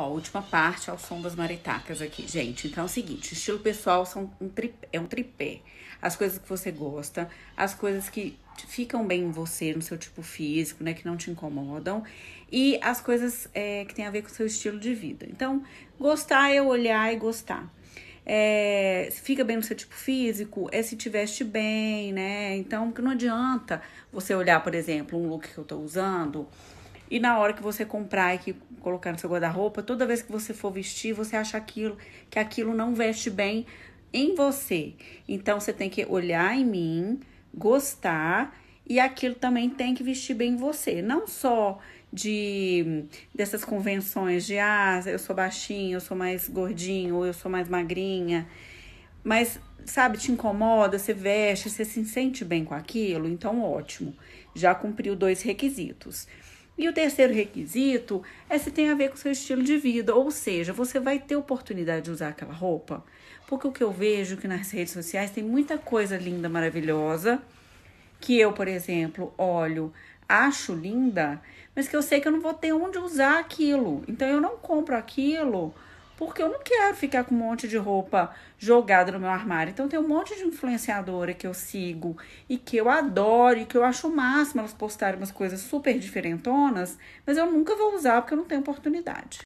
Ó, última parte ao som das maritacas aqui, gente. Então é o seguinte, estilo pessoal são um tripé, é um tripé. As coisas que você gosta, as coisas que ficam bem em você, no seu tipo físico, né, que não te incomodam, e as coisas é, que tem a ver com o seu estilo de vida. Então, gostar é olhar e gostar. É, fica bem no seu tipo físico, é se te veste bem, né? Então, não adianta você olhar, por exemplo, um look que eu tô usando, e na hora que você comprar e que colocar no seu guarda-roupa, toda vez que você for vestir, você acha aquilo que aquilo não veste bem em você. Então você tem que olhar em mim, gostar e aquilo também tem que vestir bem em você, não só de dessas convenções de ah, eu sou baixinho, eu sou mais gordinho, ou eu sou mais magrinha. Mas sabe, te incomoda, você veste, você se sente bem com aquilo, então ótimo. Já cumpriu dois requisitos. E o terceiro requisito é se tem a ver com o seu estilo de vida, ou seja, você vai ter oportunidade de usar aquela roupa? Porque o que eu vejo que nas redes sociais tem muita coisa linda, maravilhosa, que eu, por exemplo, olho, acho linda, mas que eu sei que eu não vou ter onde usar aquilo. Então eu não compro aquilo porque eu não quero ficar com um monte de roupa jogada no meu armário. Então tem um monte de influenciadora que eu sigo e que eu adoro e que eu acho o máximo elas postarem umas coisas super diferentonas, mas eu nunca vou usar porque eu não tenho oportunidade.